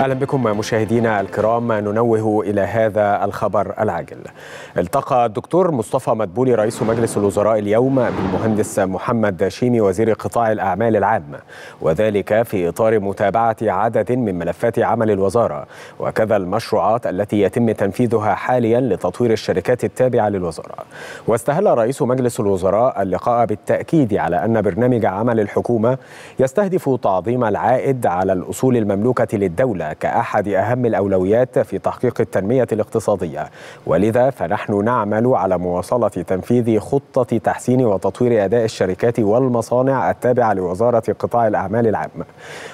اهلا بكم مشاهدينا الكرام ننوه الى هذا الخبر العاجل. التقى الدكتور مصطفى مدبولي رئيس مجلس الوزراء اليوم بالمهندس محمد داشيمي وزير قطاع الاعمال العام وذلك في اطار متابعه عدد من ملفات عمل الوزاره وكذا المشروعات التي يتم تنفيذها حاليا لتطوير الشركات التابعه للوزاره. واستهل رئيس مجلس الوزراء اللقاء بالتاكيد على ان برنامج عمل الحكومه يستهدف تعظيم العائد على الاصول المملوكه للدوله كأحد أهم الأولويات في تحقيق التنمية الاقتصادية ولذا فنحن نعمل على مواصلة تنفيذ خطة تحسين وتطوير أداء الشركات والمصانع التابعة لوزارة قطاع الأعمال العام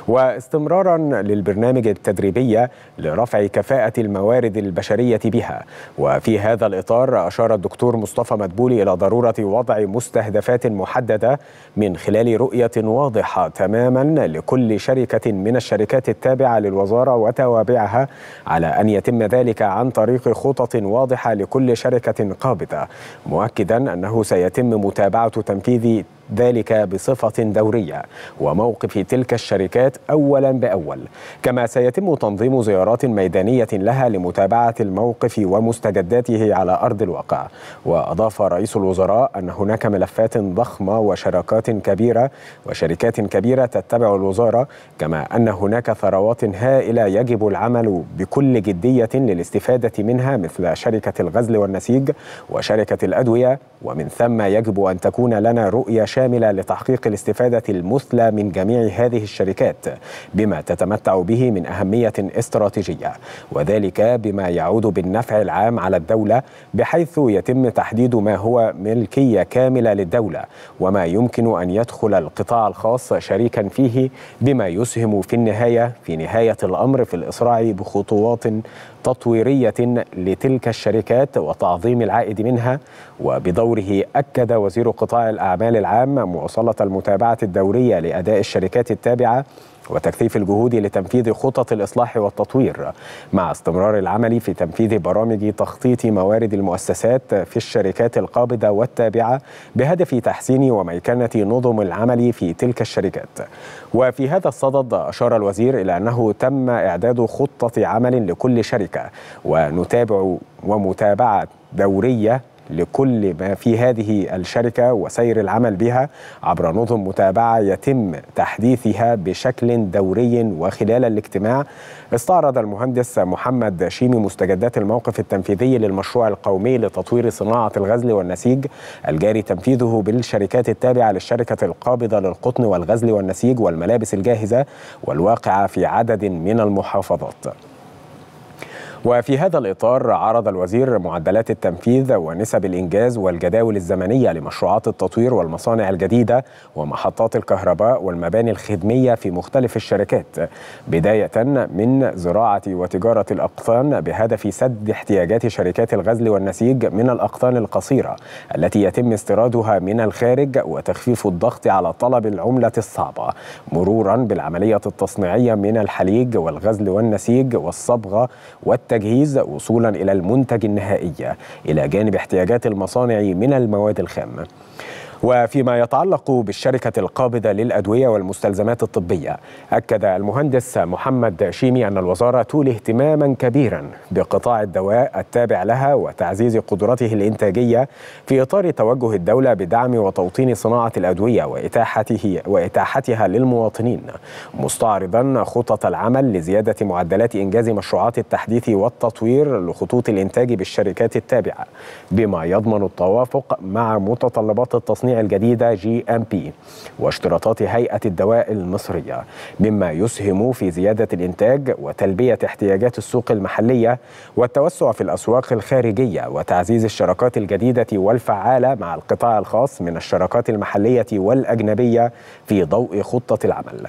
واستمرارا للبرنامج التدريبية لرفع كفاءة الموارد البشرية بها وفي هذا الإطار أشار الدكتور مصطفى مدبولي إلى ضرورة وضع مستهدفات محددة من خلال رؤية واضحة تماما لكل شركة من الشركات التابعة للوزارة الإدارة وتوابعها على أن يتم ذلك عن طريق خطط واضحة لكل شركة قابضة مؤكدا أنه سيتم متابعة تنفيذ ذلك بصفة دورية وموقف تلك الشركات أولا بأول كما سيتم تنظيم زيارات ميدانية لها لمتابعة الموقف ومستجداته على أرض الواقع وأضاف رئيس الوزراء أن هناك ملفات ضخمة وشراكات كبيرة وشركات كبيرة تتبع الوزارة كما أن هناك ثروات هائلة يجب العمل بكل جدية للاستفادة منها مثل شركة الغزل والنسيج وشركة الأدوية ومن ثم يجب أن تكون لنا رؤية شاملة شاملة لتحقيق الاستفادة المثلى من جميع هذه الشركات بما تتمتع به من أهمية استراتيجية وذلك بما يعود بالنفع العام على الدولة بحيث يتم تحديد ما هو ملكية كاملة للدولة وما يمكن أن يدخل القطاع الخاص شريكا فيه بما يسهم في النهاية في نهاية الأمر في الإسراع بخطوات تطويريه لتلك الشركات وتعظيم العائد منها وبدوره اكد وزير قطاع الاعمال العام مواصله المتابعه الدوريه لاداء الشركات التابعه وتكثيف الجهود لتنفيذ خطط الإصلاح والتطوير مع استمرار العمل في تنفيذ برامج تخطيط موارد المؤسسات في الشركات القابضة والتابعة بهدف تحسين وميكنة نظم العمل في تلك الشركات وفي هذا الصدد أشار الوزير إلى أنه تم إعداد خطة عمل لكل شركة ذلك ونتابع ومتابعة دورية لكل ما في هذه الشركة وسير العمل بها عبر نظم متابعة يتم تحديثها بشكل دوري وخلال الاجتماع استعرض المهندس محمد شيمي مستجدات الموقف التنفيذي للمشروع القومي لتطوير صناعة الغزل والنسيج الجاري تنفيذه بالشركات التابعة للشركة القابضة للقطن والغزل والنسيج والملابس الجاهزة والواقعة في عدد من المحافظات وفي هذا الإطار عرض الوزير معدلات التنفيذ ونسب الإنجاز والجداول الزمنية لمشروعات التطوير والمصانع الجديدة ومحطات الكهرباء والمباني الخدمية في مختلف الشركات بداية من زراعة وتجارة الأقطان بهدف سد احتياجات شركات الغزل والنسيج من الأقطان القصيرة التي يتم استيرادها من الخارج وتخفيف الضغط على طلب العملة الصعبة مرورا بالعملية التصنيعية من الحليج والغزل والنسيج والصبغة والت التجهيز وصولا إلى المنتج النهائي إلى جانب احتياجات المصانع من المواد الخام وفيما يتعلق بالشركة القابضة للأدوية والمستلزمات الطبية أكد المهندس محمد شيمي أن الوزارة تولي اهتماما كبيرا بقطاع الدواء التابع لها وتعزيز قدرته الإنتاجية في إطار توجه الدولة بدعم وتوطين صناعة الأدوية وإتاحته وإتاحتها للمواطنين مستعرضا خطط العمل لزيادة معدلات إنجاز مشروعات التحديث والتطوير لخطوط الإنتاج بالشركات التابعة بما يضمن التوافق مع متطلبات التصنيع التصنيع الجديدة جي أم بي واشتراطات هيئة الدواء المصرية مما يسهم في زيادة الإنتاج وتلبية احتياجات السوق المحلية والتوسع في الأسواق الخارجية وتعزيز الشراكات الجديدة والفعالة مع القطاع الخاص من الشراكات المحلية والأجنبية في ضوء خطة العمل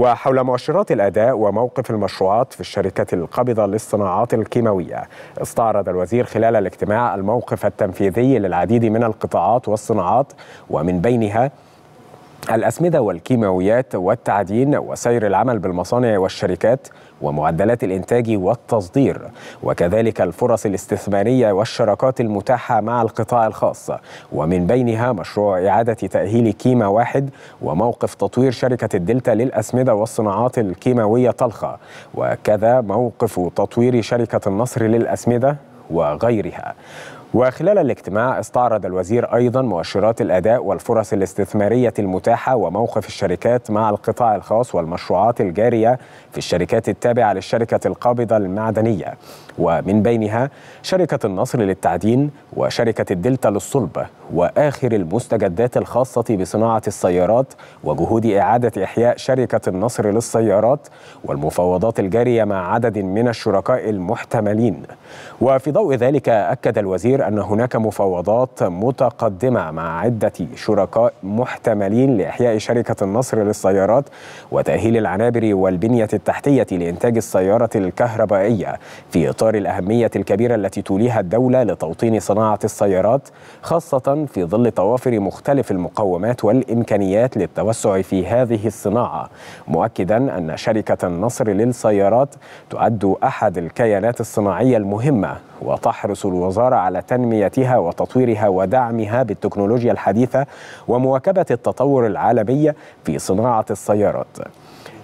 وحول مؤشرات الأداء وموقف المشروعات في الشركة القابضة للصناعات الكيماوية استعرض الوزير خلال الاجتماع الموقف التنفيذي للعديد من القطاعات والصناعات ومن بينها الأسمدة والكيماويات والتعدين وسير العمل بالمصانع والشركات ومعدلات الإنتاج والتصدير وكذلك الفرص الاستثمارية والشراكات المتاحة مع القطاع الخاص ومن بينها مشروع إعادة تأهيل كيما واحد وموقف تطوير شركة الدلتا للأسمدة والصناعات الكيماوية طلخة وكذا موقف تطوير شركة النصر للأسمدة وغيرها وخلال الاجتماع استعرض الوزير أيضا مؤشرات الأداء والفرص الاستثمارية المتاحة وموقف الشركات مع القطاع الخاص والمشروعات الجارية في الشركات التابعة للشركة القابضة المعدنية ومن بينها شركة النصر للتعدين وشركة الدلتا للصلب وآخر المستجدات الخاصة بصناعة السيارات وجهود إعادة إحياء شركة النصر للسيارات والمفاوضات الجارية مع عدد من الشركاء المحتملين وفي ضوء ذلك أكد الوزير أن هناك مفاوضات متقدمة مع عدة شركاء محتملين لإحياء شركة النصر للسيارات وتأهيل العنابر والبنية التحتية لإنتاج السيارة الكهربائية في إطار باعتبار الأهمية الكبيرة التي توليها الدولة لتوطين صناعة السيارات خاصة في ظل توافر مختلف المقومات والإمكانيات للتوسع في هذه الصناعة مؤكدا أن شركة النصر للسيارات تعد أحد الكيانات الصناعية المهمة وتحرص الوزارة على تنميتها وتطويرها ودعمها بالتكنولوجيا الحديثة ومواكبة التطور العالمي في صناعة السيارات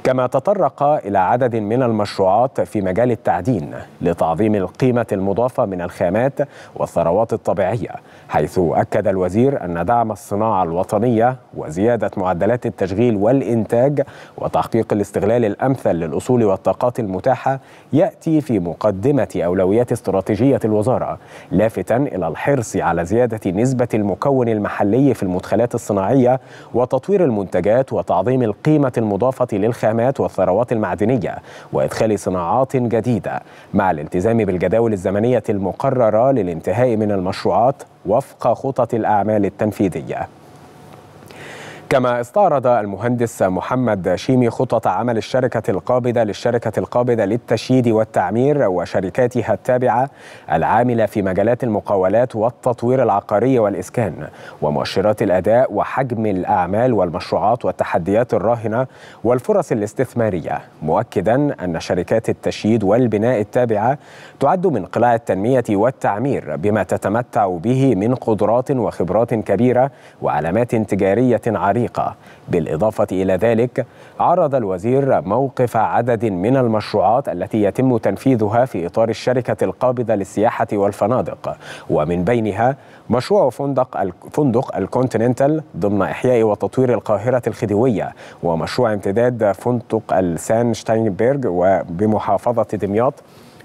كما تطرق إلى عدد من المشروعات في مجال التعدين لتعظيم القيمة المضافة من الخامات والثروات الطبيعية حيث أكد الوزير أن دعم الصناعة الوطنية وزيادة معدلات التشغيل والإنتاج وتحقيق الاستغلال الأمثل للأصول والطاقات المتاحة يأتي في مقدمة أولويات استراتيجية الوزارة لافتا إلى الحرص على زيادة نسبة المكون المحلي في المدخلات الصناعية وتطوير المنتجات وتعظيم القيمة المضافة للخامات الخامات والثروات المعدنية وإدخال صناعات جديدة مع الالتزام بالجداول الزمنية المقررة للانتهاء من المشروعات وفق خطط الأعمال التنفيذية كما استعرض المهندس محمد شيمي خطط عمل الشركة القابضة للشركة القابضة للتشييد والتعمير وشركاتها التابعة العاملة في مجالات المقاولات والتطوير العقاري والإسكان ومؤشرات الأداء وحجم الأعمال والمشروعات والتحديات الراهنة والفرص الاستثمارية مؤكدا أن شركات التشييد والبناء التابعة تعد من قلاع التنمية والتعمير بما تتمتع به من قدرات وخبرات كبيرة وعلامات تجارية عريضة الطريقة بالإضافة إلى ذلك عرض الوزير موقف عدد من المشروعات التي يتم تنفيذها في إطار الشركة القابضة للسياحة والفنادق ومن بينها مشروع فندق فندق الكونتيننتال ضمن إحياء وتطوير القاهرة الخديوية ومشروع امتداد فندق السان شتاينبرغ وبمحافظة دمياط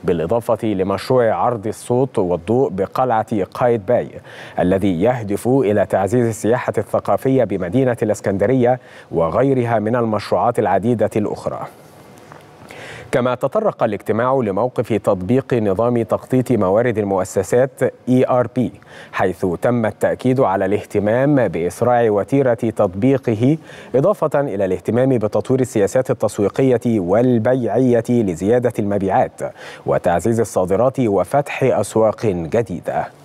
بالإضافة لمشروع عرض الصوت والضوء بقلعة قايد باي الذي يهدف إلى تعزيز السياحة الثقافية بمدينة الإسكندرية وغيرها من المشروعات العديدة الأخرى كما تطرق الاجتماع لموقف تطبيق نظام تخطيط موارد المؤسسات ERP حيث تم التأكيد على الاهتمام بإسراع وتيرة تطبيقه إضافة إلى الاهتمام بتطوير السياسات التسويقية والبيعية لزيادة المبيعات وتعزيز الصادرات وفتح أسواق جديدة